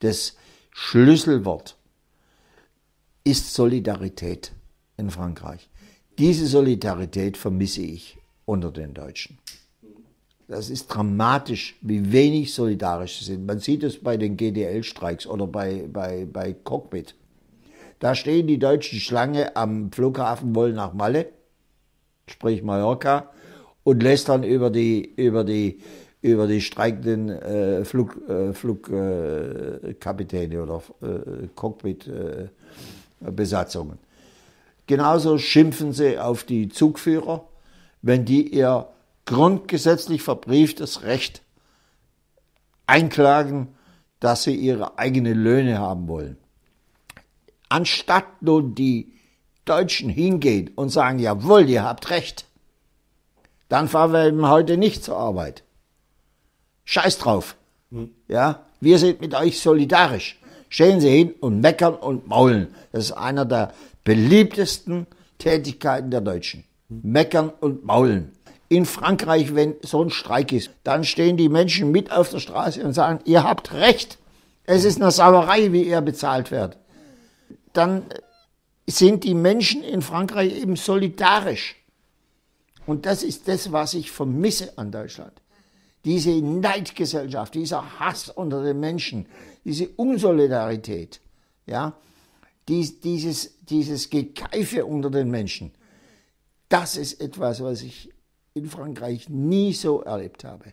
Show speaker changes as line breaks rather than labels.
Das Schlüsselwort ist Solidarität in Frankreich. Diese Solidarität vermisse ich unter den Deutschen. Das ist dramatisch, wie wenig solidarisch sie sind. Man sieht es bei den GDL-Streiks oder bei, bei, bei Cockpit. Da stehen die Deutschen Schlange am Flughafen, wollen nach Malle, sprich Mallorca, und lästern über die, über die über die streikenden äh, Flugkapitäne äh, Flug, äh, oder äh, Cockpitbesatzungen. Genauso schimpfen sie auf die Zugführer, wenn die ihr grundgesetzlich verbrieftes Recht einklagen, dass sie ihre eigenen Löhne haben wollen. Anstatt nun die Deutschen hingehen und sagen, jawohl, ihr habt recht, dann fahren wir eben heute nicht zur Arbeit. Scheiß drauf. Ja, wir sind mit euch solidarisch. Stehen Sie hin und meckern und maulen. Das ist einer der beliebtesten Tätigkeiten der Deutschen. Meckern und maulen. In Frankreich, wenn so ein Streik ist, dann stehen die Menschen mit auf der Straße und sagen, ihr habt recht. Es ist eine Sauerei, wie ihr bezahlt werdet. Dann sind die Menschen in Frankreich eben solidarisch. Und das ist das, was ich vermisse an Deutschland diese Neidgesellschaft, dieser Hass unter den Menschen, diese Unsolidarität, ja, dies, dieses, dieses Gekeife unter den Menschen, das ist etwas, was ich in Frankreich nie so erlebt habe.